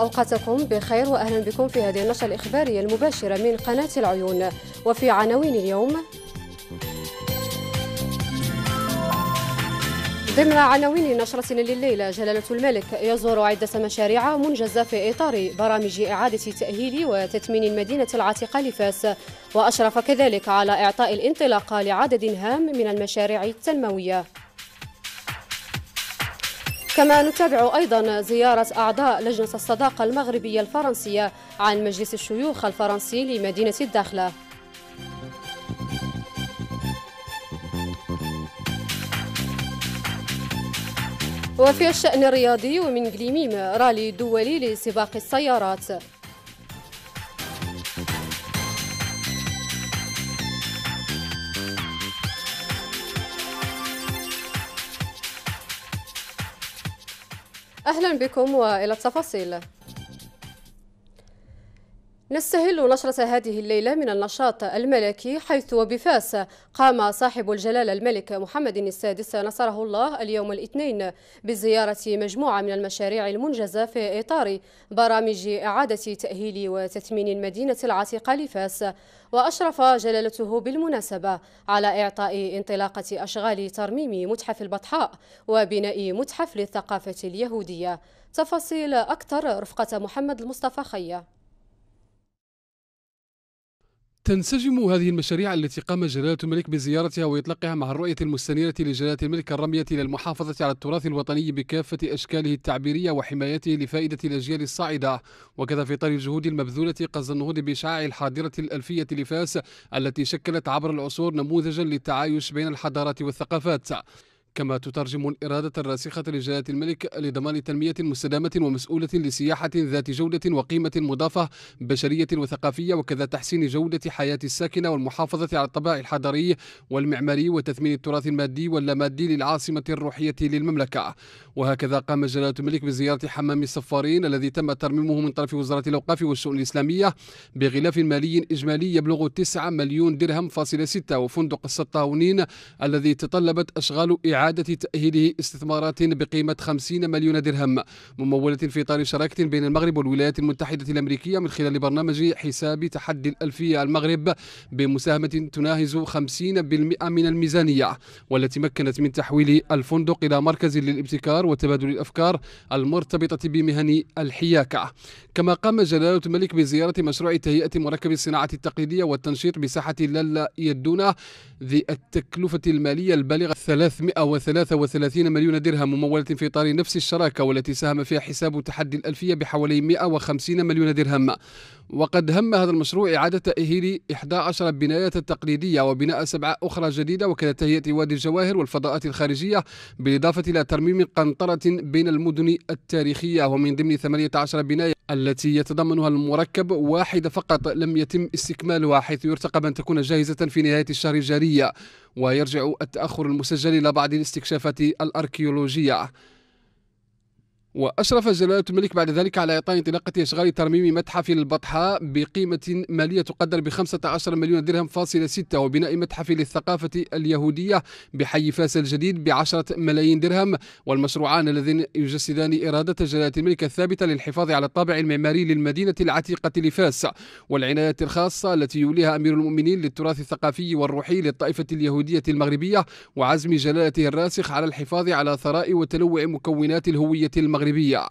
أوقاتكم بخير وأهلا بكم في هذه النشرة الإخبارية المباشرة من قناة العيون وفي عناوين اليوم ضمن عناوين نشرتنا لليلة جلالة الملك يزور عدة مشاريع منجزة في إطار برامج إعادة تأهيل وتثمين المدينة العتيقة لفاس وأشرف كذلك على إعطاء الانطلاق لعدد هام من المشاريع التنموية كما نتابع أيضا زيارة أعضاء لجنة الصداقة المغربية الفرنسية عن مجلس الشيوخ الفرنسي لمدينة الداخلة وفي الشأن الرياضي ومن قليميم رالي دولي لسباق السيارات أهلا بكم وإلى التفاصيل نستهل نشرة هذه الليلة من النشاط الملكي حيث وبفاس قام صاحب الجلالة الملك محمد السادس نصره الله اليوم الاثنين بزيارة مجموعة من المشاريع المنجزة في إطار برامج إعادة تأهيل وتثمين المدينة العتيقة لفاس وأشرف جلالته بالمناسبة على إعطاء انطلاقة أشغال ترميم متحف البطحاء وبناء متحف للثقافة اليهودية تفاصيل أكثر رفقة محمد المصطفى خيه تنسجم هذه المشاريع التي قام جلالة الملك بزيارتها وإطلاقها مع الرؤية المستنيرة لجلالة الملك الرمية للمحافظة على التراث الوطني بكافة أشكاله التعبيرية وحمايته لفائدة الأجيال الصاعدة وكذا في إطار الجهود المبذولة قصد النهوض بإشعاع الحاضرة الألفية لفاس التي شكلت عبر العصور نموذجا للتعايش بين الحضارات والثقافات كما تترجم الإرادة الراسخة لجلالة الملك لضمان تنمية مستدامة ومسؤولة لسياحة ذات جودة وقيمة مضافة بشرية وثقافية وكذا تحسين جودة حياة الساكنة والمحافظة على الطباع الحضري والمعماري وتثمين التراث المادي واللامادي للعاصمة الروحية للمملكة وهكذا قام جلالة الملك بزيارة حمام الصفارين الذي تم ترميمه من طرف وزارة الأوقاف والشؤون الإسلامية بغلاف مالي إجمالي يبلغ 9 مليون درهم فاصل 6 وفندق السطاونين الذي تطلبت أشغال إعادة إعادة تأهيله استثمارات بقيمة 50 مليون درهم ممولة في إطار شراكة بين المغرب والولايات المتحدة الأمريكية من خلال برنامج حساب تحدي الألفية المغرب بمساهمة تناهز 50% من الميزانية والتي مكنت من تحويل الفندق إلى مركز للابتكار وتبادل الأفكار المرتبطة بمهن الحياكة كما قام جلالة الملك بزيارة مشروع تهيئة مركب الصناعة التقليدية والتنشيط بساحة لالا يدونا ذي التكلفة المالية البالغة 300 133 مليون درهم ممولة في إطار نفس الشراكة والتي ساهم فيها حساب تحدي الألفية بحوالي 150 مليون درهم وقد هم هذا المشروع إعادة تأهيل 11 بناية تقليدية وبناء سبعة أخرى جديدة وكذا تهيئة وادي الجواهر والفضاءات الخارجية بالإضافة إلى ترميم قنطرة بين المدن التاريخية ومن ضمن 18 بناية التي يتضمنها المركب واحدة فقط لم يتم استكمالها حيث يرتقب أن تكون جاهزة في نهاية الشهر الجارية ويرجع التأخر المسجل إلى بعض الاستكشافات الأركيولوجية وأشرف جلالة الملك بعد ذلك على إعطاء انطلاقة إشغال ترميم متحف البطحاء بقيمة مالية تقدر ب 15 مليون درهم فاصلة ستة وبناء متحف للثقافة اليهودية بحي فاس الجديد ب 10 ملايين درهم والمشروعان اللذين يجسدان إرادة جلالة الملك الثابتة للحفاظ على الطابع المعماري للمدينة العتيقة لفاس والعناية الخاصة التي يوليها أمير المؤمنين للتراث الثقافي والروحي للطائفة اليهودية المغربية وعزم جلالته الراسخ على الحفاظ على ثراء وتنوع مكونات الهوية المغربية مغربية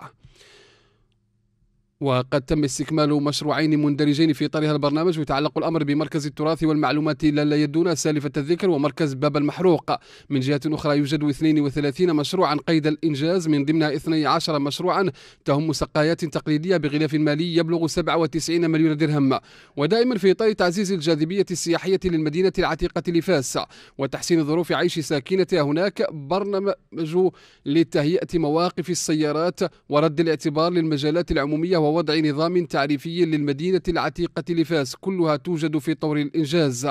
وقد تم استكمال مشروعين مندرجين في إطار هذا البرنامج ويتعلق الأمر بمركز التراث والمعلومات لا لا يدون سالفة الذكر ومركز باب المحروق من جهة أخرى يوجد 32 مشروعا قيد الإنجاز من ضمنها 12 مشروعا تهم سقايات تقليدية بغلاف مالي يبلغ 97 مليون درهم ودائما في إطار تعزيز الجاذبية السياحية للمدينة العتيقة لفاس وتحسين ظروف عيش ساكنتها هناك برنامج لتهيئة مواقف السيارات ورد الاعتبار للمجالات العمومية ووضع نظام تعريفي للمدينة العتيقة لفاس كلها توجد في طور الإنجاز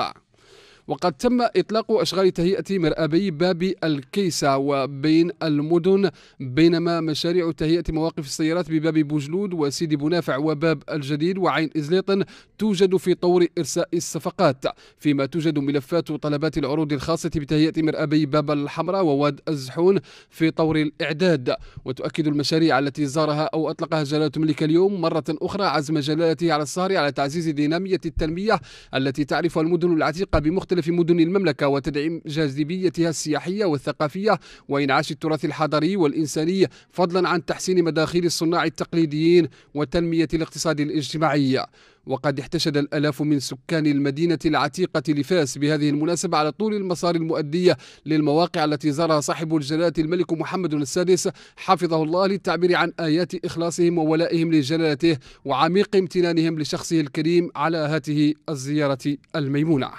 وقد تم إطلاق أشغال تهيئة مرآبي باب الكيسة وبين المدن بينما مشاريع تهيئة مواقف السيارات بباب بوجلود وسيدي بنافع وباب الجديد وعين إزليطن توجد في طور إرساء الصفقات فيما توجد ملفات طلبات العروض الخاصة بتهيئة مرآبي باب الحمراء وواد الزحون في طور الإعداد وتؤكد المشاريع التي زارها أو أطلقها جلالة الملك اليوم مرة أخرى عزم جلالته على السهر على تعزيز دينامية التنمية التي تعرفها المدن العتيقة بمختلف مختلف مدن المملكة وتدعيم جاذبيتها السياحية والثقافية وإنعاش التراث الحضري والإنساني فضلا عن تحسين مداخيل الصناع التقليديين وتنمية الاقتصاد الاجتماعي وقد احتشد الألاف من سكان المدينة العتيقة لفاس بهذه المناسبة على طول المسار المؤدية للمواقع التي زارها صاحب الجلالة الملك محمد السادس حفظه الله للتعبير عن آيات إخلاصهم وولائهم لجلالته وعميق امتنانهم لشخصه الكريم على هاته الزيارة الميمونة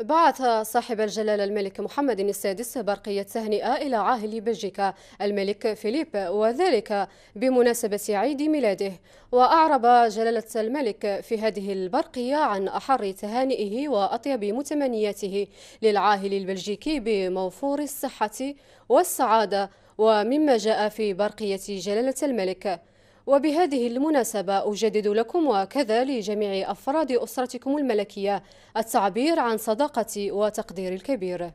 بعث صاحب الجلالة الملك محمد السادس برقية تهنئة إلى عاهل بلجيكا الملك فيليب وذلك بمناسبة عيد ميلاده وأعرب جلالة الملك في هذه البرقية عن أحر تهانئه وأطيب متمنياته للعاهل البلجيكي بموفور الصحة والسعادة ومما جاء في برقية جلالة الملك وبهذه المناسبة أجدد لكم وكذا لجميع أفراد أسرتكم الملكية التعبير عن صداقتي وتقديري الكبير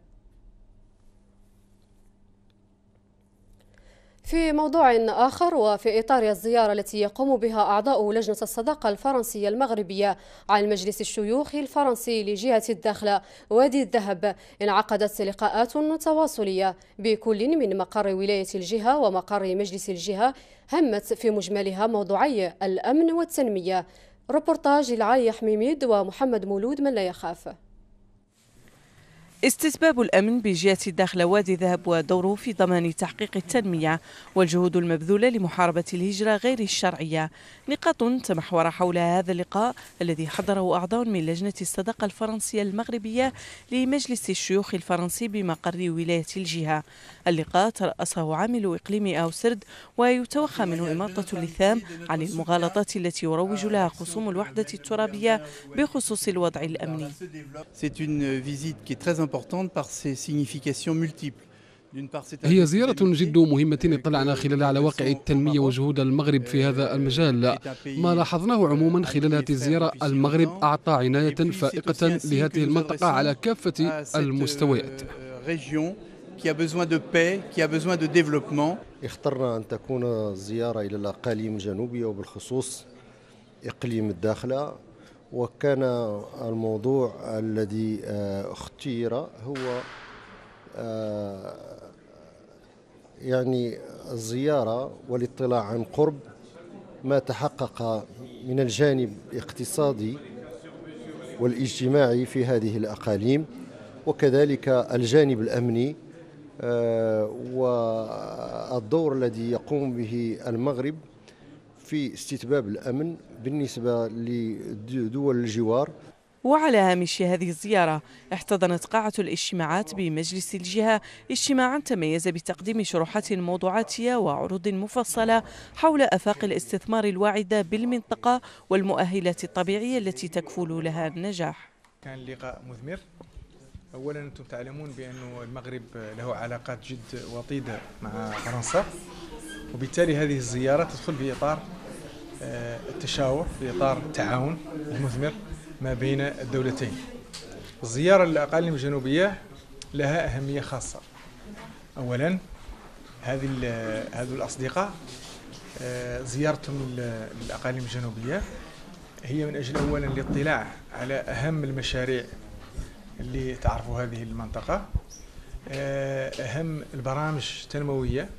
في موضوع آخر وفي إطار الزيارة التي يقوم بها أعضاء لجنة الصداقة الفرنسية المغربية عن مجلس الشيوخ الفرنسي لجهة الداخلة وادي الذهب انعقدت لقاءات تواصلية بكل من مقر ولاية الجهة ومقر مجلس الجهة همت في مجملها موضوعي الأمن والتنمية روبرتاج العالي حميميد ومحمد مولود من لا يخاف استتباب الأمن بجهة الداخل وادي ذهب ودوره في ضمان تحقيق التنمية والجهود المبذولة لمحاربة الهجرة غير الشرعية نقاط تمحور حول هذا اللقاء الذي حضره أعضاء من لجنة الصداقة الفرنسية المغربية لمجلس الشيوخ الفرنسي بمقر ولاية الجهة اللقاء ترأسه عامل إقليم أوسرد ويتوخى منه إماطة اللثام عن المغالطات التي يروج لها خصوم الوحدة الترابية بخصوص الوضع الأمني. هي زيارة جد مهمة اطلعنا euh, خلالها على واقع التنمية وجهود المغرب في هذا euh, المجال ما لاحظناه عموما خلال هذه الزيارة المغرب أعطى عناية فائقة لهذه المنطقة على كافة المستويات euh, qui a besoin de paix, qui a besoin de développement. اخترنا أن تكون الزيارة إلى الأقاليم الجنوبية وبالخصوص إقليم الداخلة وكان الموضوع الذي آه، اختير هو آه، يعني الزيارة والاطلاع عن قرب ما تحقق من الجانب الاقتصادي والاجتماعي في هذه الأقاليم وكذلك الجانب الأمني آه، والدور الذي يقوم به المغرب في استتباب الأمن بالنسبة لدول الجوار وعلى هامش هذه الزيارة احتضنت قاعة الاجتماعات بمجلس الجهة اجتماعا تميز بتقديم شروحات موضوعاتية وعروض مفصلة حول أفاق الاستثمار الواعدة بالمنطقة والمؤهلات الطبيعية التي تكفل لها النجاح كان لقاء مثمر اولا انتم تعلمون بانه المغرب له علاقات جد وطيده مع فرنسا وبالتالي هذه الزياره تدخل في اطار آه، التشاور في اطار التعاون المثمر ما بين الدولتين الزياره للاقاليم الجنوبيه لها اهميه خاصه اولا هذه هذو الاصدقاء آه، زيارتهم للاقاليم الجنوبيه هي من اجل اولا الاطلاع على اهم المشاريع اللي تعرفوا هذه المنطقة آه، أهم البرامج التنموية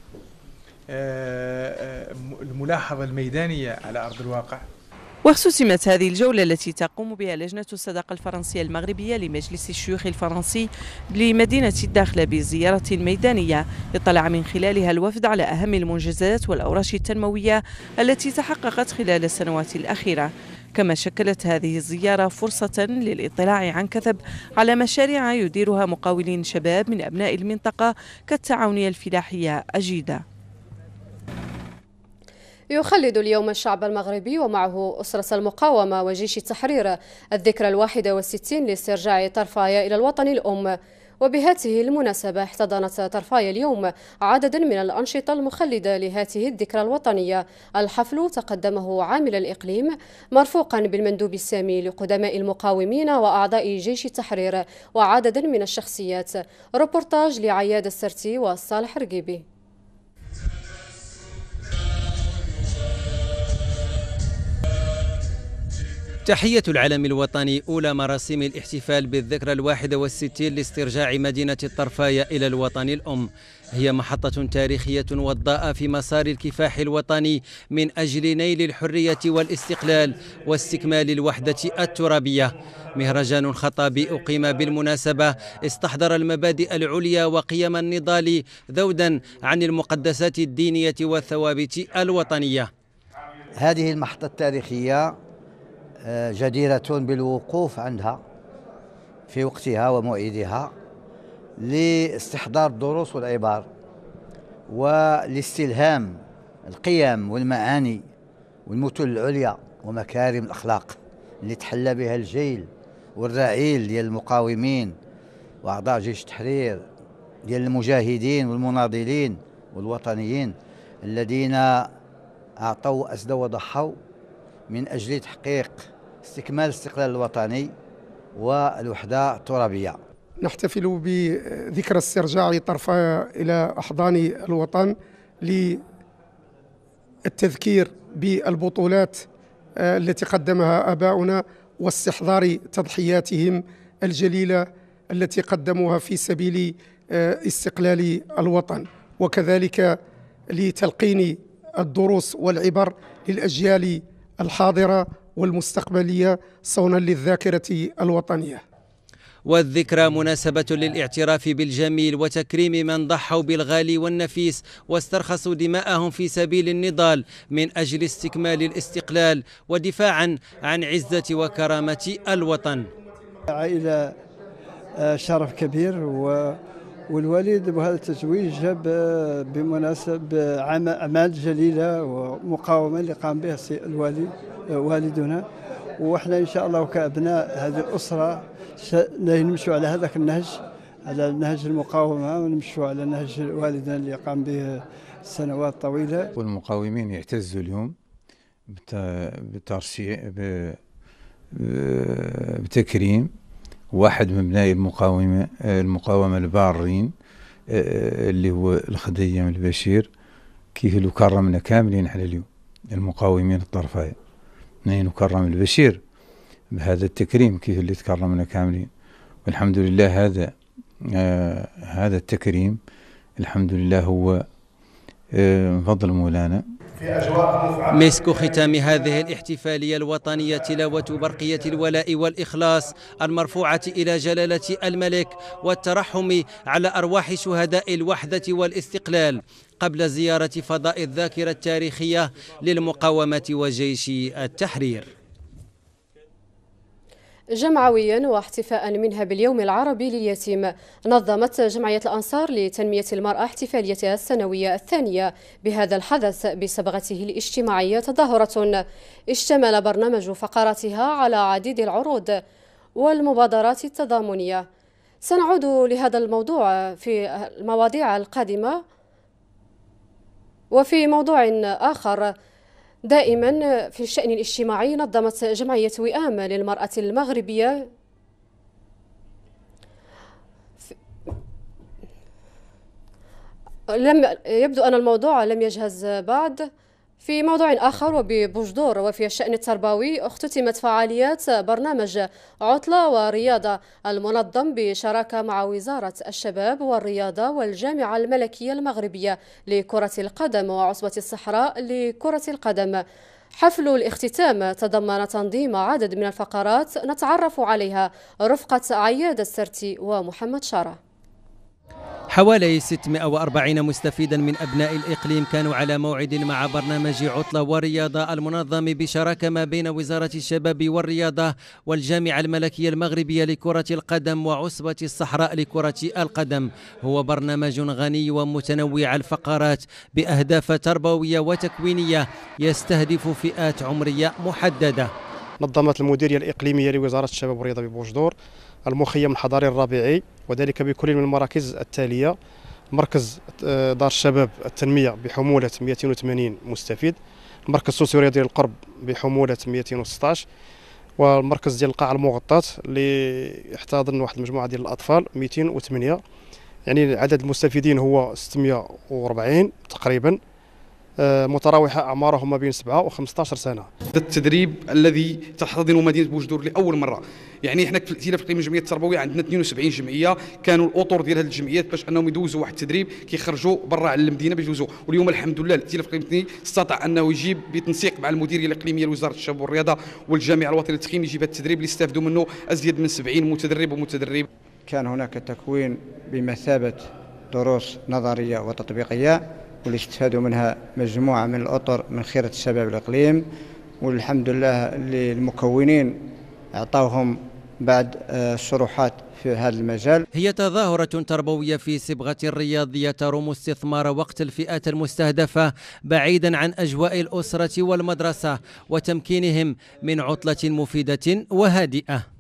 آه، آه، الملاحظة الميدانية على أرض الواقع واختتمت هذه الجولة التي تقوم بها لجنة الصداقة الفرنسية المغربية لمجلس الشيوخ الفرنسي لمدينة الداخلة بزيارة ميدانية اطلع من خلالها الوفد على أهم المنجزات والأوراش التنموية التي تحققت خلال السنوات الأخيرة كما شكلت هذه الزيارة فرصة للإطلاع عن كثب على مشاريع يديرها مقاولين شباب من أبناء المنطقة كالتعاونية الفلاحية أجيدة يخلد اليوم الشعب المغربي ومعه أسرة المقاومة وجيش التحرير الذكرى الواحدة والستين لاسترجاع طرفايا إلى الوطن الأم وبهذه المناسبة احتضنت طرفاي اليوم عددا من الأنشطة المخلدة لهذه الذكرى الوطنية الحفل تقدمه عامل الإقليم مرفوقا بالمندوب السامي لقدماء المقاومين وأعضاء جيش التحرير وعددا من الشخصيات روبورتاج لعياد السرتي والصالح رقيبي تحية العلم الوطني أولى مراسم الاحتفال بالذكرى الواحدة والستين لاسترجاع مدينة الطرفاية إلى الوطن الأم هي محطة تاريخية وضاء في مسار الكفاح الوطني من أجل نيل الحرية والاستقلال واستكمال الوحدة الترابية مهرجان خطابي أقيم بالمناسبة استحضر المبادئ العليا وقيم النضال ذودا عن المقدسات الدينية والثوابت الوطنية هذه المحطة التاريخية جديرة بالوقوف عندها في وقتها وموعدها لاستحضار الدروس والعبار ولاستلهام القيم والمعاني والمثل العليا ومكارم الأخلاق اللي تحلى بها الجيل والرعيل ديال المقاومين وأعضاء جيش التحرير ديال المجاهدين والمناضلين والوطنيين الذين أعطوا أسدوا وضحوا من أجل تحقيق استكمال الاستقلال الوطني والوحدة الترابية نحتفل بذكرى استرجاع طرفا إلى أحضان الوطن للتذكير بالبطولات آه، التي قدمها آباؤنا واستحضار تضحياتهم الجليلة التي قدموها في سبيل آه، استقلال الوطن وكذلك لتلقين الدروس والعبر للأجيال الحاضرة والمستقبلية صونا للذاكرة الوطنية والذكرى مناسبة للاعتراف بالجميل وتكريم من ضحوا بالغالي والنفيس واسترخصوا دماءهم في سبيل النضال من أجل استكمال الاستقلال ودفاعا عن عزة وكرامة الوطن عائلة آه، شرف كبير و والوليد بهذا التتويج جاب آه، بمناسب أعمال جليلة ومقاومة اللي قام بها الوالد آه، والدنا وحنا إن شاء الله كأبناء هذه الأسرة نمشوا على هذاك النهج على نهج المقاومة ونمشوا على نهج والدنا اللي قام به سنوات طويلة والمقاومين يعتزوا اليوم بترشيح آه، بتكريم واحد من بناء المقاومة المقاومة البارين آه، اللي هو الخديم البشير كيف لو كرمنا كاملين على اليوم المقاومين الطرفية نين وكرم البشير بهذا التكريم كيف اللي تكرمنا كاملين والحمد لله هذا آه هذا التكريم الحمد لله هو آه فضل مولانا في أجواء مفعمة مسك ختام هذه الاحتفالية الوطنية تلاوة برقية الولاء والإخلاص المرفوعة إلى جلالة الملك والترحم على أرواح شهداء الوحدة والاستقلال قبل زيارة فضاء الذاكرة التاريخية للمقاومة وجيش التحرير جمعويا واحتفاء منها باليوم العربي لليتيم نظمت جمعية الأنصار لتنمية المرأة احتفاليتها السنوية الثانية بهذا الحدث بصبغته الاجتماعية تظاهرة اشتمل برنامج فقراتها على عديد العروض والمبادرات التضامنية سنعود لهذا الموضوع في المواضيع القادمة وفي موضوع آخر دائما في الشأن الاجتماعي نظمت جمعية وئام للمرأة المغربية لم يبدو أن الموضوع لم يجهز بعد في موضوع آخر وببجدور وفي الشأن التربوي اختتمت فعاليات برنامج عطلة ورياضة المنظم بشراكة مع وزارة الشباب والرياضة والجامعة الملكية المغربية لكرة القدم وعصبة الصحراء لكرة القدم حفل الاختتام تضمن تنظيم عدد من الفقرات نتعرف عليها رفقة عياد السرتي ومحمد شاره حوالي 640 مستفيدا من أبناء الإقليم كانوا على موعد مع برنامج عطلة ورياضة المنظم بشراكة ما بين وزارة الشباب والرياضة والجامعة الملكية المغربية لكرة القدم وعصبة الصحراء لكرة القدم هو برنامج غني ومتنوع الفقرات بأهداف تربوية وتكوينية يستهدف فئات عمرية محددة نظمت المديرية الإقليمية لوزارة الشباب والرياضة ببوجدور المخيم الحضاري الربيعي وذلك بكل من المراكز التالية مركز آه، دار الشباب التنمية بحمولة 280 مستفيد مركز السوسيوري ديال القرب بحمولة 216 والمركز ديال القاعة المغطاة اللي يحتضن واحد المجموعة ديال الأطفال 208 يعني عدد المستفيدين هو 640 تقريبا متراوحة أعمارهم ما بين 7 و 15 سنة هذا التدريب الذي تحتضن مدينة بوجدور لأول مرة يعني احنا تينا في قيمة الجمعيه التربويه عندنا 72 جمعيه كانوا الاطر ديال هذه الجمعيات باش انهم يدوزوا واحد التدريب كيخرجوا برا على المدينه باش يدوزوا واليوم الحمد لله الائتلاف في اقليم استطاع انه يجيب بتنسيق مع المديريه الاقليميه لوزاره الشباب والرياضه والجامعه الوطنيه للتخييم يجيب هذا التدريب اللي استافدوا منه ازيد من 70 متدرب ومتدرب كان هناك تكوين بمثابه دروس نظريه وتطبيقيه واللي اجتهدوا منها مجموعة من الأطر من خيرة الشباب الإقليم والحمد لله اللي المكونين أعطوهم بعد الشروحات آه، في هذا المجال هي تظاهرة تربوية في صبغة الرياضية تروم استثمار وقت الفئات المستهدفة بعيدا عن أجواء الأسرة والمدرسة وتمكينهم من عطلة مفيدة وهادئة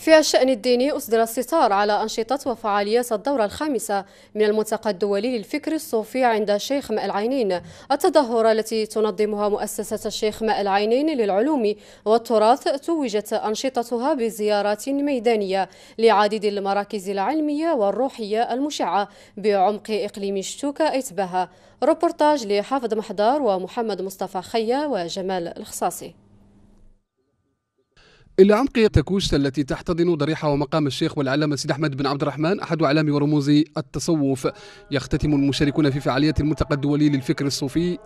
في الشأن الديني أصدر الستار على أنشطة وفعاليات الدورة الخامسة من المنتقى الدولي للفكر الصوفي عند الشيخ ماء العينين التظاهرة التي تنظمها مؤسسة الشيخ ماء العينين للعلوم والتراث توجت أنشطتها بزيارات ميدانية لعديد المراكز العلمية والروحية المشعة بعمق إقليم شتوكا إتباها روبورتاج لحافظ محضار ومحمد مصطفى خيا وجمال الخصاصي إلى عمق تكوشت التي تحتضن ضريحة ومقام الشيخ والعلامة سيد أحمد بن عبد الرحمن أحد أعلام ورموز التصوف يختتم المشاركون في فعالية الملتقى الدولي للفكر الصوفي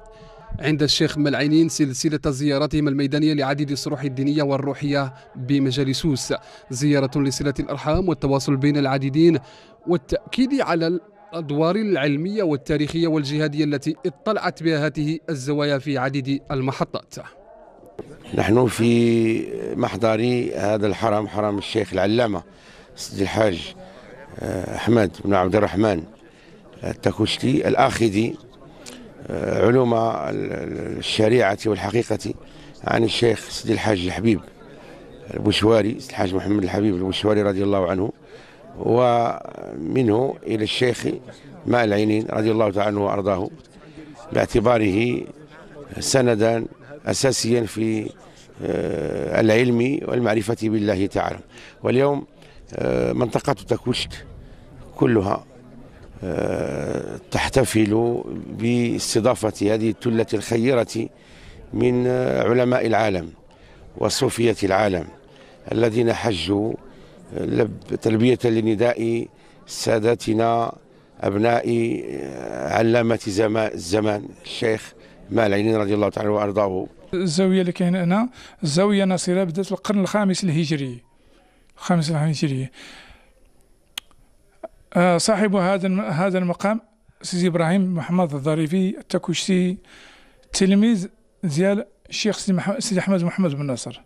عند الشيخ ملعينين سلسلة زياراتهم الميدانية لعديد الصروح الدينية والروحية بمجال سوس زيارة لصلة الأرحام والتواصل بين العديدين والتأكيد على الأدوار العلمية والتاريخية والجهادية التي اطلعت بها هذه الزوايا في عديد المحطات نحن في محضر هذا الحرم حرم الشيخ العلامة سيدي الحاج آه، أحمد بن عبد الرحمن التكوشتي الآخذي آه، علوم الشريعة والحقيقة عن الشيخ سيدي الحاج الحبيب البشواري سيدي الحاج محمد الحبيب البشواري رضي الله عنه ومنه إلى الشيخ ماء العينين رضي الله تعالى عنه وأرضاه باعتباره سندا أساسيا في آه، العلم والمعرفة بالله تعالى واليوم آه، منطقة تكوشت كلها آه، تحتفل باستضافة هذه التلة الخيرة من علماء العالم وصوفية العالم الذين حجوا تلبية لنداء سادتنا أبناء علامة الزمان الشيخ مع العينين رضي الله تعالى وارضاه الزاويه اللي كاين هنا الزاويه ناصره بدات القرن الخامس الهجري الخامس الهجري آه، صاحب هذا هذا المقام سيدي ابراهيم محمد الظريفي التكوشتي تلميذ ديال الشيخ سيدي احمد محمد بن ناصر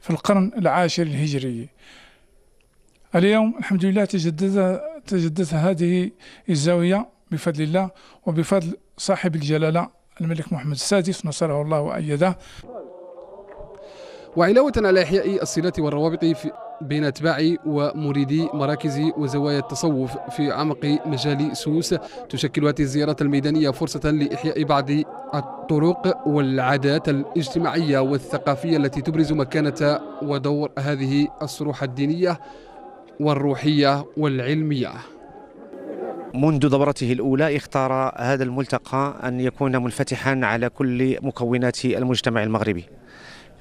في القرن العاشر الهجري اليوم الحمد لله تجدد تجددت هذه الزاويه بفضل الله وبفضل صاحب الجلاله الملك محمد السادس نصره الله وأيده وعلاوة على إحياء الصلات والروابط في بين أتباعي ومريدي مراكز وزوايا التصوف في عمق مجال سوس تشكل هذه الزيارات الميدانية فرصة لإحياء بعض الطرق والعادات الاجتماعية والثقافية التي تبرز مكانة ودور هذه الصروح الدينية والروحية والعلمية منذ دورته الأولى اختار هذا الملتقى أن يكون منفتحا على كل مكونات المجتمع المغربي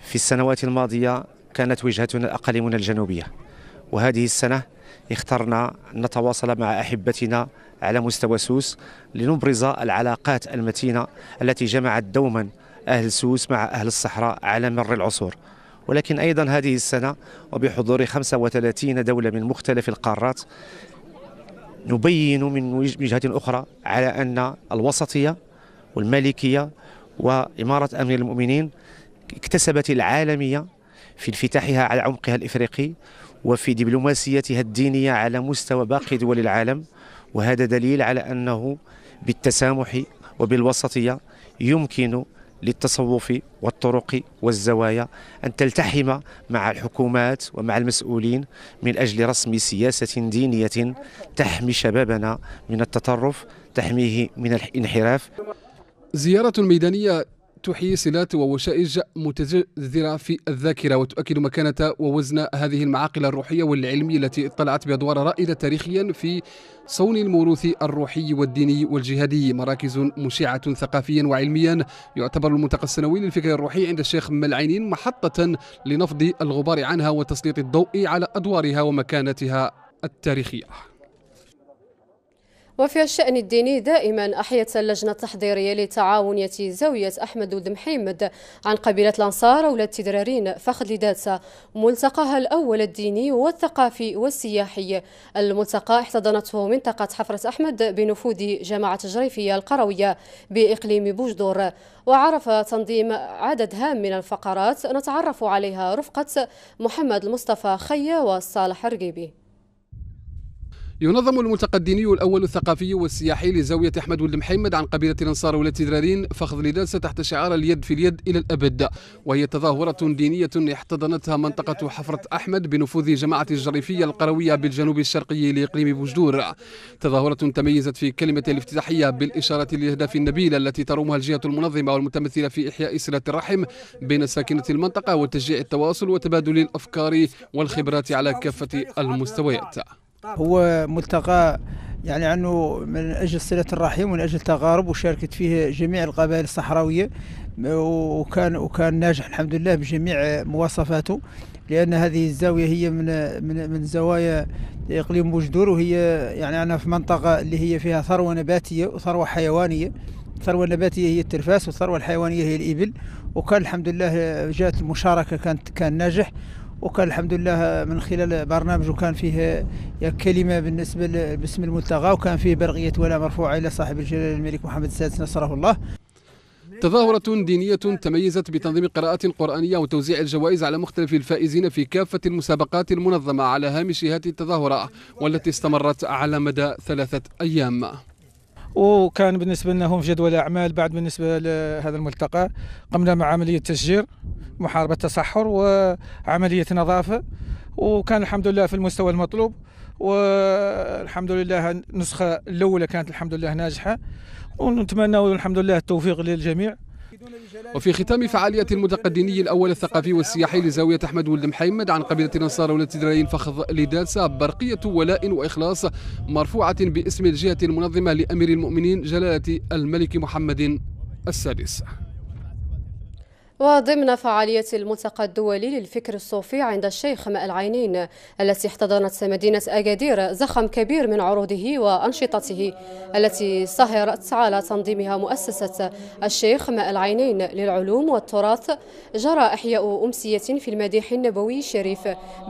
في السنوات الماضية كانت وجهتنا أقاليمنا الجنوبية وهذه السنة اخترنا أن نتواصل مع أحبتنا على مستوى سوس لنبرز العلاقات المتينة التي جمعت دوما أهل سوس مع أهل الصحراء على مر العصور ولكن أيضا هذه السنة وبحضور 35 دولة من مختلف القارات نبين من وجهة أخرى على أن الوسطية والمالكية وإمارة أمير المؤمنين اكتسبت العالمية في انفتاحها على عمقها الإفريقي وفي دبلوماسيتها الدينية على مستوى باقي دول العالم وهذا دليل على أنه بالتسامح وبالوسطية يمكن للتصوف والطرق والزوايا أن تلتحم مع الحكومات ومع المسؤولين من أجل رسم سياسة دينية تحمي شبابنا من التطرف تحميه من الانحراف زيارة ميدانية تحيي صلات ووشائج متجذرة في الذاكرة وتؤكد مكانة ووزن هذه المعاقل الروحية والعلمية التي اطلعت بأدوار رائدة تاريخيا في صون الموروث الروحي والديني والجهادي مراكز مشعة ثقافيا وعلميا يعتبر الملتقى السنوي للفكر الروحي عند الشيخ ملعينين محطة لنفض الغبار عنها وتسليط الضوء على أدوارها ومكانتها التاريخية وفي الشأن الديني دائما أحيت اللجنة التحضيرية لتعاونية زاوية أحمد دمحيمد عن قبيلة الأنصار أولاد تدرارين فخذ لداتا ملتقاها الأول الديني والثقافي والسياحي الملتقى احتضنته منطقة حفرة أحمد بنفوذ جماعة الجريفية القروية بإقليم بوجدور وعرف تنظيم عدد هام من الفقرات نتعرف عليها رفقة محمد المصطفى خيا وصالح الرقيبي ينظم الملتقى الديني الأول الثقافي والسياحي لزاوية أحمد ولد محمد عن قبيلة الأنصار درارين فخذ لداسة تحت شعار اليد في اليد إلى الأبد وهي تظاهرة دينية احتضنتها منطقة حفرة أحمد بنفوذ جماعة الجريفية القروية بالجنوب الشرقي لإقليم بوجدور تظاهرة تميزت في كلمة الافتتاحية بالإشارة للأهداف النبيلة التي ترومها الجهة المنظمة والمتمثلة في إحياء صلة الرحم بين ساكنة المنطقة وتشجيع التواصل وتبادل الأفكار والخبرات على كافة المستويات هو ملتقى يعني عنه من اجل صله الرحم ومن اجل تغارب وشاركت فيه جميع القبائل الصحراويه وكان وكان ناجح الحمد لله بجميع مواصفاته لان هذه الزاويه هي من من من زوايا اقليم بوجدور وهي يعني انا في منطقه اللي هي فيها ثروه نباتيه وثروه حيوانيه الثروة النباتية هي الترفاس والثروة الحيوانية هي الإبل وكان الحمد لله جاءت المشاركة كانت كان ناجح وكان الحمد لله من خلال برنامج وكان فيه كلمة بالنسبة باسم الملتقى وكان فيه برقية ولا مرفوعة إلى صاحب الجلالة الملك محمد السادس نصره الله تظاهرة دينية تميزت بتنظيم قراءة قرآنية وتوزيع الجوائز على مختلف الفائزين في كافة المسابقات المنظمة على هامش هذه التظاهرة والتي استمرت على مدى ثلاثة أيام وكان بالنسبه لنا هم في جدول اعمال بعد بالنسبه لهذا الملتقى قمنا مع عمليه تشجير محاربه تصحر وعمليه نظافه وكان الحمد لله في المستوى المطلوب والحمد لله النسخه الاولى كانت الحمد لله ناجحه ونتمنى الحمد لله التوفيق للجميع وفي ختام فعالية المتقدمي الأول الثقافي والسياحي لزاوية أحمد ولد محمد عن قبيلة الأنصار والتي درين فخذ لدالسة برقية ولاء وإخلاص مرفوعة باسم الجهة المنظمة لأمير المؤمنين جلالة الملك محمد السادس وضمن فعالية الملتقى الدولي للفكر الصوفي عند الشيخ ماء العينين التي احتضنت مدينة أكادير زخم كبير من عروضه وأنشطته التي سهرت على تنظيمها مؤسسة الشيخ ماء العينين للعلوم والتراث جرى إحياء أمسية في المديح النبوي الشريف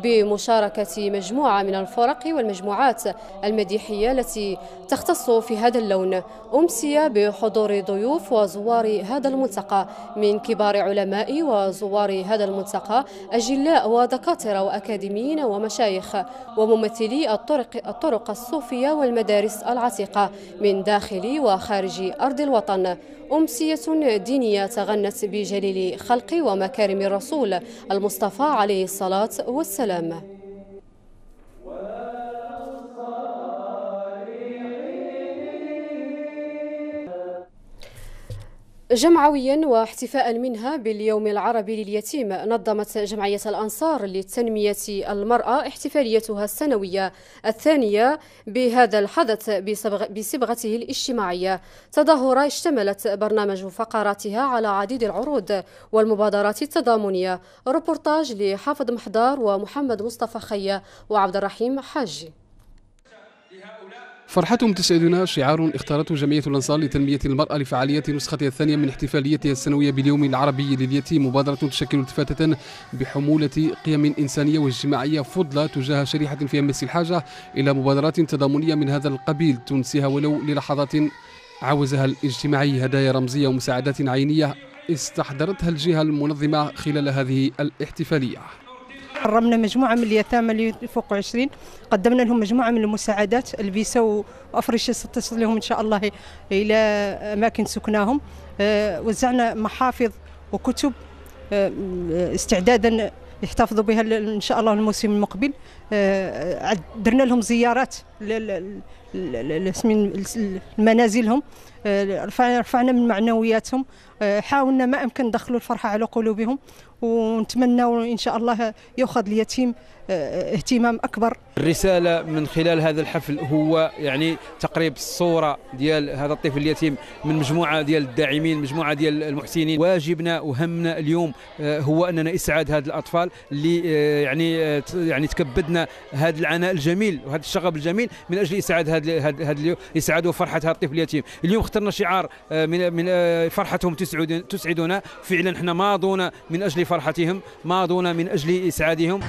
بمشاركة مجموعة من الفرق والمجموعات المديحية التي تختص في هذا اللون أمسية بحضور ضيوف وزوار هذا الملتقى من كبار علماء وزوار هذا الملتقى أجلاء ودكاترة وأكاديميين ومشايخ وممثلي الطرق, الطرق الصوفية والمدارس العتيقة من داخل وخارج أرض الوطن أمسية دينية تغنت بجليل خلق ومكارم الرسول المصطفى عليه الصلاة والسلام جمعويا واحتفاء منها باليوم العربي لليتيم نظمت جمعية الأنصار لتنمية المرأة احتفاليتها السنوية الثانية بهذا الحدث بصبغته الاجتماعية تظاهرة اشتملت برنامج فقراتها على عديد العروض والمبادرات التضامنية روبورتاج لحافظ محضار ومحمد مصطفى خيا وعبد الرحيم حاجي فرحتهم تسعدنا شعار اختارته جمعية الأنصار لتنمية المرأة لفعالية نسختها الثانية من احتفاليتها السنوية باليوم العربي لليتيم مبادرة تشكل التفاتة بحمولة قيم إنسانية واجتماعية فضلة تجاه شريحة في أمس الحاجة إلى مبادرات تضامنية من هذا القبيل تنسيها ولو للحظات عوزها الاجتماعي هدايا رمزية ومساعدات عينية استحضرتها الجهة المنظمة خلال هذه الاحتفالية حرمنا مجموعه من اليتامى اللي فوق 20 قدمنا لهم مجموعه من المساعدات الفيسا وافرشه ستصل لهم ان شاء الله الى اماكن سكناهم آه، وزعنا محافظ وكتب آه، استعدادا يحتفظوا بها ان شاء الله الموسم المقبل آه، درنا لهم زيارات لمنازلهم رفعنا من معنوياتهم حاولنا ما امكن ندخلوا الفرحه على قلوبهم ونتمنى ان شاء الله ياخذ اليتيم اهتمام اكبر الرساله من خلال هذا الحفل هو يعني تقريب الصوره ديال هذا الطفل اليتيم من مجموعه ديال الداعمين مجموعه ديال المحسنين واجبنا وهمنا اليوم آه، هو اننا اسعاد هذه الاطفال اللي آه، يعني آه، يعني تكبدنا هذا العناء الجميل وهذا الشغب الجميل من اجل اسعاد هذا هذا اسعاد وفرحه هذا الطفل اليتيم اليوم اخترنا شعار من من فرحتهم تسعدنا فعلا احنا ماضونا من اجل فرحتهم ماضونا من اجل اسعادهم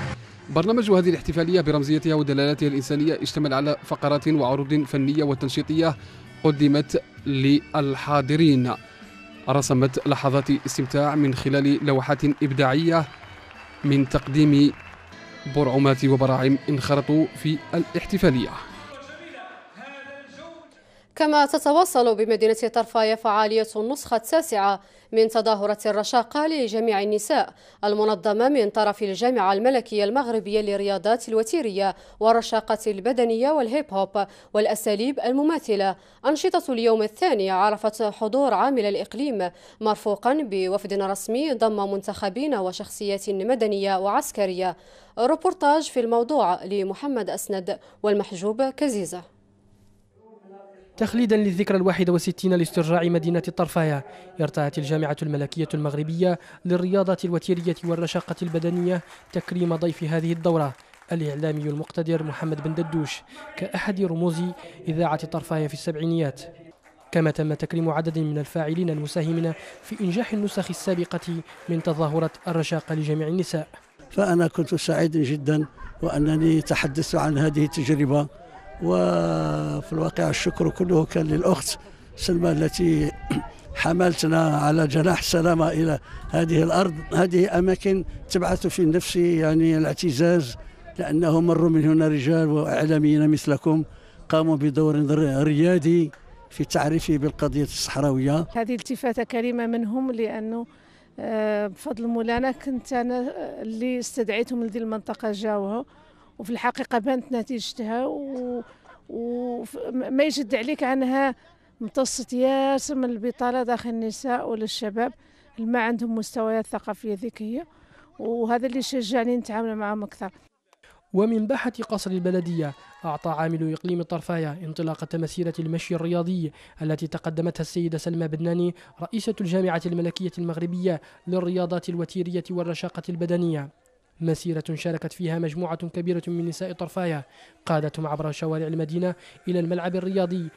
برنامج هذه الاحتفالية برمزيتها ودلالاتها الإنسانية اشتمل على فقرات وعروض فنية وتنشيطية قدمت للحاضرين رسمت لحظات استمتاع من خلال لوحات إبداعية من تقديم برعمات وبراعم انخرطوا في الاحتفالية كما تتواصل بمدينة طرفاية فعالية النسخة التاسعة من تظاهرة الرشاقة لجميع النساء المنظمة من طرف الجامعة الملكية المغربية للرياضات الوتيرية والرشاقة البدنية والهيب هوب والأساليب المماثلة أنشطة اليوم الثاني عرفت حضور عامل الإقليم مرفوقا بوفد رسمي ضم منتخبين وشخصيات مدنية وعسكرية روبورتاج في الموضوع لمحمد أسند والمحجوب كزيزة تخليدا للذكرى الواحدة وستين لاسترجاع مدينة الطرفاية ارتأت الجامعة الملكية المغربية للرياضة الوتيرية والرشاقة البدنية تكريم ضيف هذه الدورة الإعلامي المقتدر محمد بن ددوش كأحد رموز إذاعة الطرفاية في السبعينيات كما تم تكريم عدد من الفاعلين المساهمين في إنجاح النسخ السابقة من تظاهرة الرشاقة لجميع النساء فأنا كنت سعيد جدا وأنني تحدثت عن هذه التجربة وفي الواقع الشكر كله كان للأخت سلمى التي حملتنا على جناح السلامة إلى هذه الأرض هذه أماكن تبعث في نفسي يعني الاعتزاز لأنه مر من هنا رجال وإعلاميين مثلكم قاموا بدور ريادي في التعريف بالقضية الصحراوية هذه التفاتة كريمة منهم لأنه آه، بفضل مولانا كنت أنا آه، اللي استدعيتهم لدي المنطقة جاوها وفي الحقيقه بانت نتيجتها و وما يشد عليك عنها امتصت ياسر من البطاله داخل النساء ولا الشباب ما عندهم مستويات ثقافيه ذيك وهذا اللي شجعني نتعامل معهم اكثر ومن باحة قصر البلدية أعطى عامل إقليم الطرفاية انطلاقة مسيرة المشي الرياضي التي تقدمتها السيدة سلمى بناني رئيسة الجامعة الملكية المغربية للرياضات الوتيرية والرشاقة البدنية مسيرة شاركت فيها مجموعة كبيرة من نساء طرفايا قادتهم عبر شوارع المدينة إلى الملعب الرياضي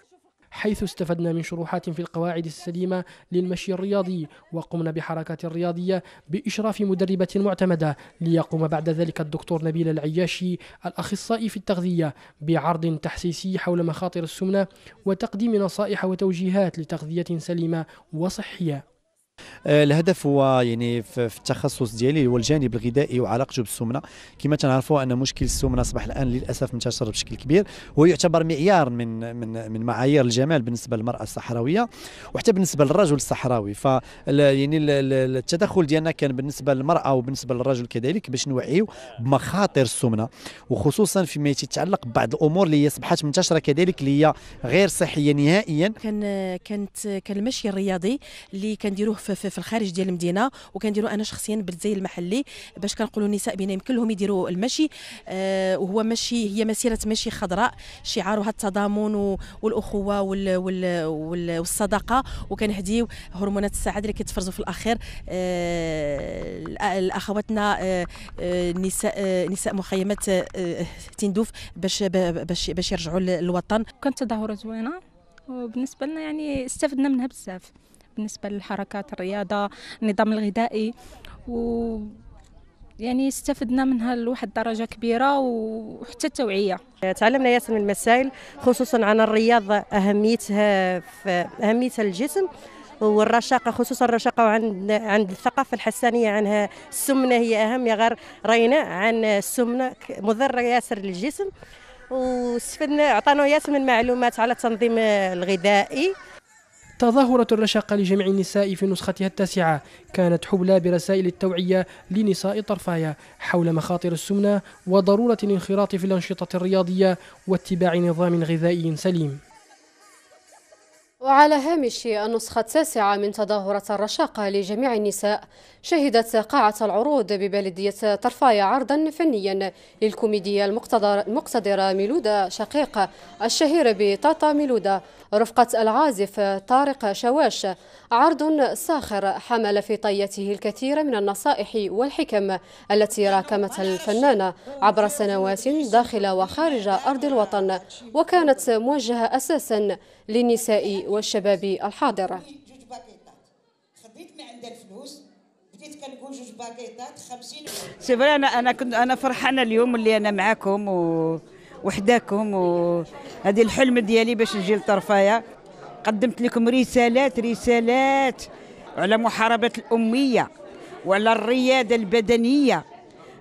حيث استفدنا من شروحات في القواعد السليمة للمشي الرياضي وقمنا بحركات رياضية بإشراف مدربة معتمدة ليقوم بعد ذلك الدكتور نبيل العياشي الأخصائي في التغذية بعرض تحسيسي حول مخاطر السمنة وتقديم نصائح وتوجيهات لتغذية سليمة وصحية آه، الهدف هو يعني في التخصص ديالي هو الجانب الغذائي وعلاقته بالسمنه كما تنعرفوا ان مشكل السمنه اصبح الان للاسف منتشر بشكل كبير هو يعتبر معيار من من من معايير الجمال بالنسبه للمراه الصحراويه وحتى بالنسبه للرجل الصحراوي ف يعني التدخل ديالنا كان بالنسبه للمراه وبالنسبه للرجل كذلك باش نوعيو بمخاطر السمنه وخصوصا فيما يتعلق ببعض الامور اللي هي اصبحت منتشره كذلك اللي هي غير صحيه نهائيا كان كانت كان المشي الرياضي اللي كنديروه في, في, في الخارج ديال المدينه وكنديروا انا شخصيا بالزي المحلي باش كنقولوا النساء بان يمكن لهم يديروا المشي آه وهو مشي هي مسيره مشي خضراء شعارها التضامن والاخوه وال وال وال والصداقه وكنهديو هرمونات السعاده اللي كيتفرزوا في الاخير آه اخواتنا آه،, آه نساء آه نساء مخيمات آه, آه، تندوف باش باش باش يرجعوا للوطن كانت تظاهره زوينه وبالنسبه لنا يعني استفدنا منها بزاف بالنسبه للحركات الرياضه النظام الغذائي و يعني استفدنا منها لواحد الدرجه كبيره وحتى التوعيه تعلمنا ياسر من المسائل خصوصا عن الرياضه اهميتها في اهميتها للجسم والرشاقه خصوصا الرشاقه وعند عند الثقافه الحسانيه عنها السمنه هي اهم يا غير راينا عن السمنه مضره ياسر للجسم واستفدنا عطانا ياسر من المعلومات على التنظيم الغذائي تظاهرة الرشاقة لجميع النساء في نسختها التاسعة كانت حبلى برسائل التوعية لنساء طرفايا حول مخاطر السمنة وضرورة الانخراط في الأنشطة الرياضية واتباع نظام غذائي سليم وعلى هامش النسخة التاسعة من تظاهرة الرشاقة لجميع النساء شهدت قاعة العروض ببلدية طرفاية عرضا فنيا للكوميدية المقتدرة ميلودة شقيق الشهيرة بطاطا ميلودة رفقة العازف طارق شواش عرض ساخر حمل في طيته الكثير من النصائح والحكم التي راكمت الفنانة عبر سنوات داخل وخارج أرض الوطن وكانت موجهة أساسا للنساء والشباب الحاضر بديت كنقول جوج 50 سي فري انا انا كنت انا فرحانه اليوم اللي انا معاكم و وحداكم وهذه الحلم ديالي باش نجي لطرفايا قدمت لكم رسالات رسالات على محاربه الاميه وعلى الرياده البدنيه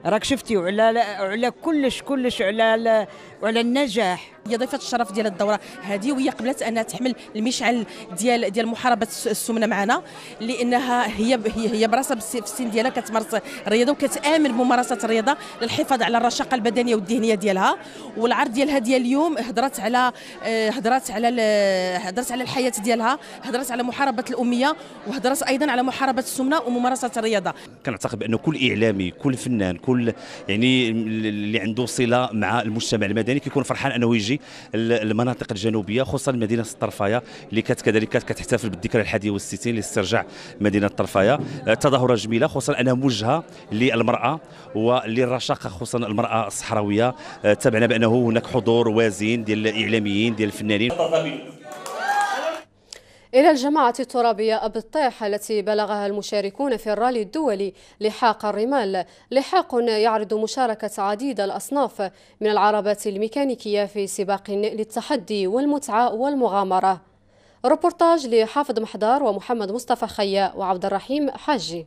راك شفتي وعلى على كلش كلش على على النجاح هي ضيفه الشرف ديال الدوره هذه وهي قبلت انها تحمل المشعل ديال ديال محاربه السمنه معنا لانها هي هي هي براسها في السن ديالها كتمارس الرياضه وكتامن بممارسه الرياضه للحفاظ على الرشاقه البدنيه والذهنيه ديالها والعرض ديالها ديال اليوم هضرات على هضرات آه، على هضرات على الحياه ديالها هضرات على محاربه الاميه وهضرات ايضا على محاربه السمنه وممارسه الرياضه كنعتقد بان كل اعلامي كل فنان كل يعني اللي عنده صله مع المجتمع المدني كيكون فرحان انه يجي المناطق الجنوبيه خصوصا مدينه الطرفايه اللي كانت كذلك كتحتفل بالذكرى الحادية ال61 لاسترجاع مدينه الطرفايه أه، تظاهره جميله خصوصا انها موجهه للمراه وللرشاقه خصوصا المراه الصحراويه أه، تبعنا بانه هناك حضور وازن ديال الاعلاميين ديال الفنانين إلى الجماعة الترابية أبو الطيح التي بلغها المشاركون في الرالي الدولي لحاق الرمال لحاق يعرض مشاركة عديد الأصناف من العربات الميكانيكية في سباق للتحدي والمتعة والمغامرة ربورتاج لحافظ محضار ومحمد مصطفى خيا وعبد الرحيم حاجي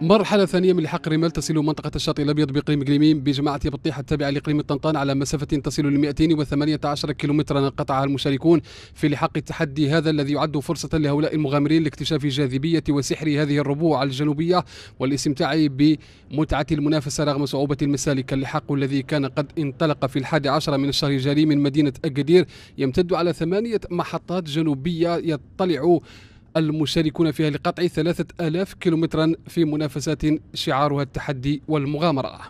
مرحلة ثانية من لحاق الرمال تصل منطقة الشاطئ الأبيض بإقليم قليميم بجماعة بطيحة التابعة لإقليم طنطان على مسافة تصل ل 218 كيلومترا قطعها المشاركون في لحاق التحدي هذا الذي يعد فرصة لهؤلاء المغامرين لاكتشاف جاذبية وسحر هذه الربوع الجنوبية والاستمتاع بمتعة المنافسة رغم صعوبة المسالك اللحاق الذي كان قد انطلق في الحادي عشر من الشهر الجاري من مدينة أكادير يمتد على ثمانية محطات جنوبية يطلع المشاركون فيها لقطع ثلاثة آلاف كيلومترا في منافسات شعارها التحدي والمغامرة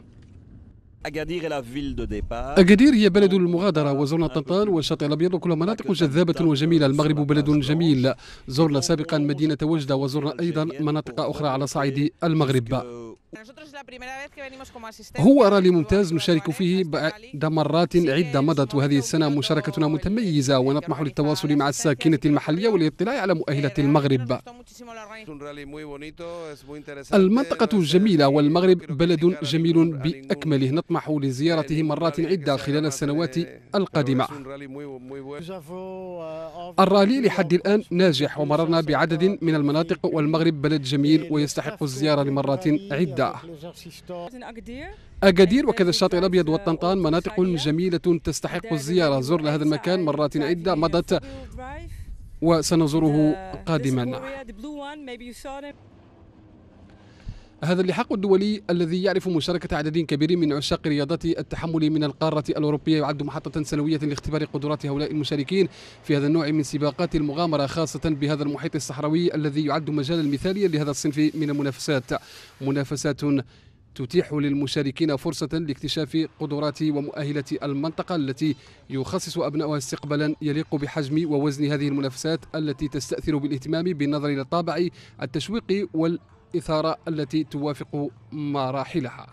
أكادير هي بلد المغادرة وزرنا طنطان والشاطئ الأبيض وكل مناطق جذابة وجميلة المغرب بلد جميل زرنا سابقا مدينة وجدة وزرنا أيضا مناطق أخرى على صعيد المغرب هو رالي ممتاز نشارك فيه بعد مرات عدة مضت وهذه السنة مشاركتنا متميزة ونطمح للتواصل مع الساكنة المحلية والاطلاع على مؤهلة المغرب المنطقة eh, جميلة والمغرب بلد جميل بأكمله نطمح لزيارته مرات عدة خلال السنوات القادمة الرالي لحد الآن ناجح ومررنا بعدد من المناطق والمغرب بلد جميل ويستحق الزيارة لمرات عدة أكادير وكذا الشاطئ الأبيض والطنطان eh, مناطق جميلة تستحق الزيارة زرنا هذا المكان مرات عدة مضت وسنزوره eh, قادما هذا اللحاق الدولي الذي يعرف مشاركة عدد كبير من عشاق رياضة التحمل من القارة الأوروبية يعد محطة سنوية لاختبار قدرات هؤلاء المشاركين في هذا النوع من سباقات المغامرة خاصة بهذا المحيط الصحراوي الذي يعد مجالا مثاليا لهذا الصنف من المنافسات منافسات تتيح للمشاركين فرصة لاكتشاف قدرات ومؤهلات المنطقة التي يخصص أبنائها استقبالا يليق بحجم ووزن هذه المنافسات التي تستأثر بالاهتمام بالنظر إلى الطابع التشويقي وال الإثارة التي توافق مراحلها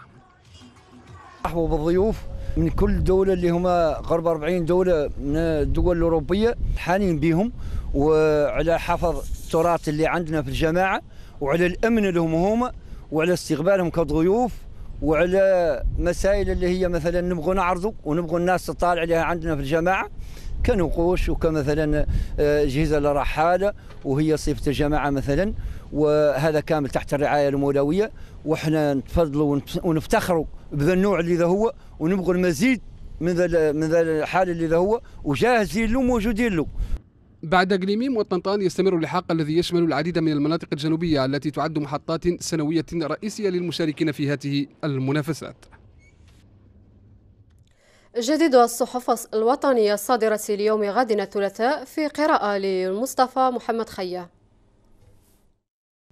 مرحبا بالضيوف من كل دولة اللي هما قرب 40 دولة من الدول الأوروبية حانين بهم وعلى حفظ التراث اللي عندنا في الجماعة وعلى الأمن لهم هما وعلى استقبالهم كضيوف وعلى مسائل اللي هي مثلا نبغوا نعرضوا ونبغوا الناس تطالع عليها عندنا في الجماعه كنقوش وكمثلا اجهزه آه، لرحاله وهي صفه الجماعه مثلا وهذا كامل تحت الرعايه المولويه وحنا نتفضلوا ونفتخروا بذا النوع اللي ذا هو ونبغوا المزيد من ذا من ذا الحال اللي ذا هو وجاهزين له موجودين له بعد قليميم وطنطان يستمر اللحاق الذي يشمل العديد من المناطق الجنوبية التي تعد محطات سنوية رئيسية للمشاركين في هذه المنافسات جديد الصحف الوطنية الصادرة ليوم غد الثلاثاء في قراءة لمصطفى محمد خيه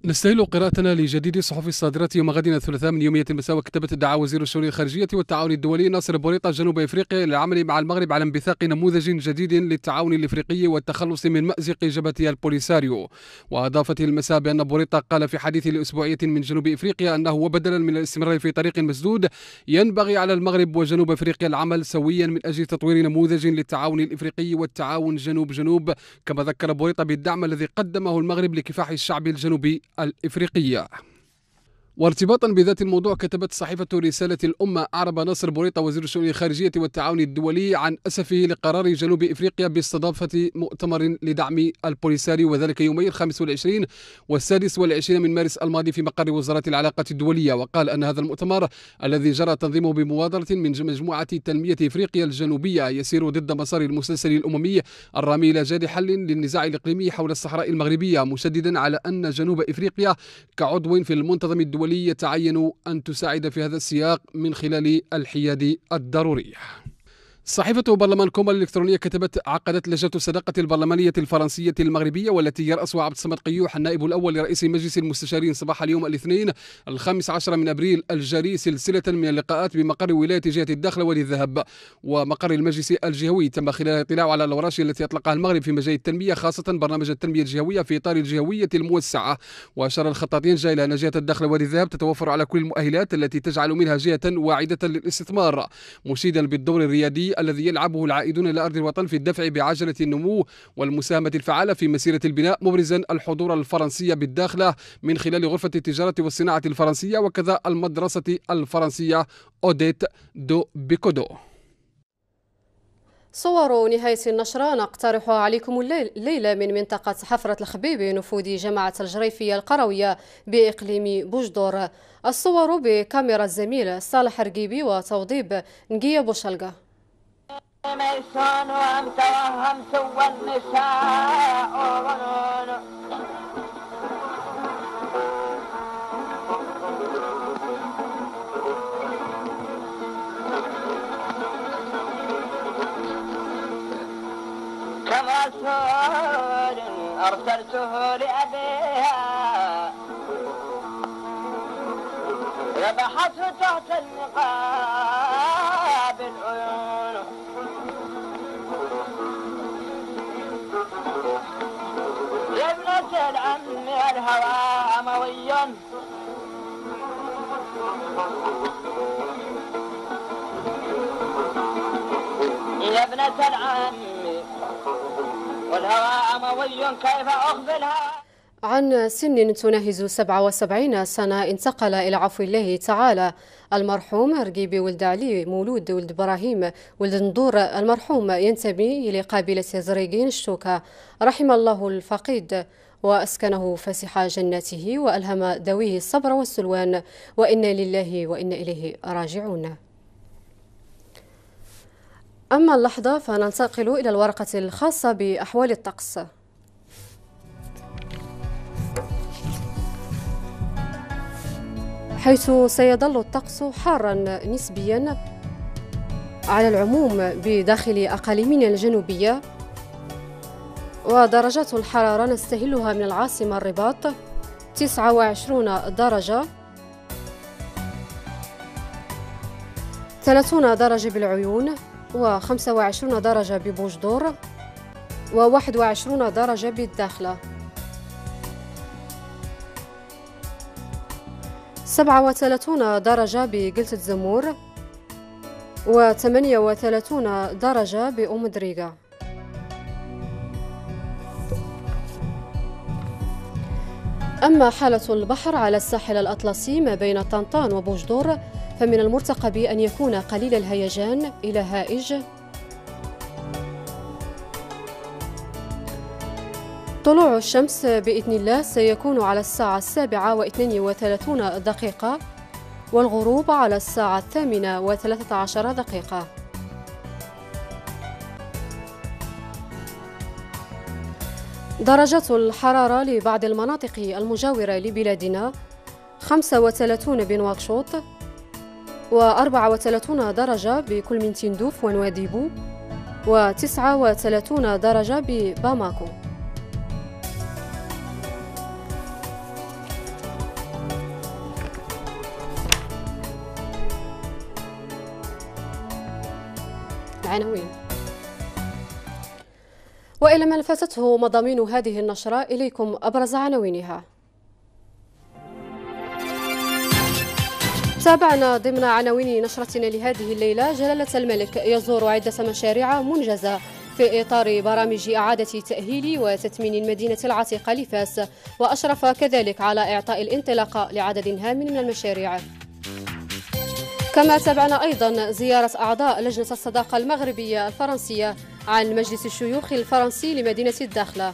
نستهل قراءتنا لجديد الصحف الصادرة يوم غد الثلاثاء من يومية المساء وكتبت ادعى وزير الشؤون الخارجية والتعاون الدولي ناصر بوريطة جنوب افريقيا للعمل مع المغرب على انبثاق نموذج جديد للتعاون الافريقي والتخلص من مأزق جبهة البوليساريو واضافت المساء بان بوريطة قال في حديث لاسبوعية من جنوب افريقيا انه وبدلا من الاستمرار في طريق مسدود ينبغي على المغرب وجنوب افريقيا العمل سويا من اجل تطوير نموذج للتعاون الافريقي والتعاون جنوب جنوب كما ذكر بوريطة بالدعم الذي قدمه المغرب لكفاح الشعب الجنوبي الإفريقية وارتباطا بذات الموضوع كتبت صحيفة رسالة الأمة أعرب ناصر بوريطة وزير الشؤون الخارجية والتعاون الدولي عن أسفه لقرار جنوب إفريقيا باستضافة مؤتمر لدعم البوليساري وذلك يومي الخامس والعشرين والسادس والعشرين من مارس الماضي في مقر وزارة العلاقات الدولية وقال أن هذا المؤتمر الذي جرى تنظيمه بمبادرة من مجموعة تنمية إفريقيا الجنوبية يسير ضد مسار المسلسل الأممي الرامي إلى جاد حل للنزاع الإقليمي حول الصحراء المغربية مشددا على أن جنوب إفريقيا كعضو في المنتظم الدولي الدولي يتعين أن تساعد في هذا السياق من خلال الحياد الضروري صحيفة برلمان كوما الإلكترونية كتبت عقدت لجنة الصداقة البرلمانية الفرنسية المغربية والتي يرأسها عبد الصمد قيوح النائب الأول لرئيس مجلس المستشارين صباح اليوم الاثنين الخامس عشر من أبريل الجاري سلسلة من اللقاءات بمقر ولاية جهة الداخل وادي الذهب ومقر المجلس الجهوي تم خلالها الاطلاع على الأوراش التي أطلقها المغرب في مجال التنمية خاصة برنامج التنمية الجهوية في إطار الجهوية الموسعة وأشار الخطاطين جاء إلى أن جهة الداخل وادي الذهب تتوفر على كل المؤهلات التي تجعل منها جهة واعدة للاستثمار مشيدا بالدور الريادي الذي يلعبه العائدون إلى أرض الوطن في الدفع بعجلة النمو والمساهمة الفعالة في مسيرة البناء مبرزا الحضور الفرنسي بالداخلة من خلال غرفة التجارة والصناعة الفرنسية وكذا المدرسة الفرنسية أوديت دو بيكودو صور نهاية النشرة نقترحها عليكم الليلة من منطقة حفرة الخبيب نفوذ جماعة الجريفية القروية بإقليم بوجدور الصور بكاميرا الزميل صالح رقيبي وتوضيب نقية بوشلقة ميسون وامتوهم سوى النساء وظنون كرسول أرسلته لأبيها يبحث تحت النقاب العيون الأم الهوى أموي يا ابنة العم والهوى أموي كيف أخذ عن سن تناهز 77 سنة انتقل إلى عفو الله تعالى المرحوم رقيبي ولد علي مولود ولد إبراهيم ولد ندور المرحوم ينتمي لقبيلة زريقين الشوكة رحم الله الفقيد وأسكنه فسح جناته وألهم ذويه الصبر والسلوان وإنا لله وإنا إليه راجعون أما اللحظة فننتقل إلى الورقة الخاصة بأحوال الطقس حيث سيظل الطقس حارا نسبيا على العموم بداخل أقاليمنا الجنوبية ودرجات الحرارة نستهلها من العاصمة الرباط 29 درجة 30 درجة بالعيون و25 درجة ببوجدور و21 درجة بالداخلة 37 درجة بقلت الزمور و38 درجة بأم دريقة أما حالة البحر على الساحل الأطلسي ما بين طنطان وبوجدور فمن المرتقب أن يكون قليل الهيجان إلى هائج طلوع الشمس بإذن الله سيكون على الساعة السابعة واثنين وثلاثون دقيقة والغروب على الساعة الثامنة وثلاثة عشر دقيقة درجة الحرارة لبعض المناطق المجاورة لبلادنا 35 بنواكشوط و34 درجة بكل من تندوف ونواديبو و39 درجة بباماكو العناوين وإلى ما لفتته مضامين هذه النشرة إليكم أبرز عناوينها تابعنا ضمن عناوين نشرتنا لهذه الليلة جلالة الملك يزور عدة مشاريع منجزة في إطار برامج إعادة تأهيل وتثمين المدينة العتيقة لفاس وأشرف كذلك على إعطاء الانطلاقه لعدد هام من المشاريع كما تابعنا أيضا زيارة أعضاء لجنة الصداقة المغربية الفرنسية عن مجلس الشيوخ الفرنسي لمدينة الداخلة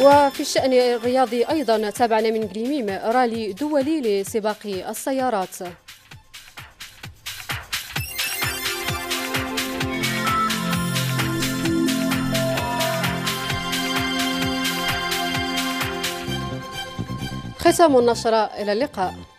وفي الشأن الرياضي أيضا تابعنا من غريميم رالي دولي لسباق السيارات ختام النشرة إلى اللقاء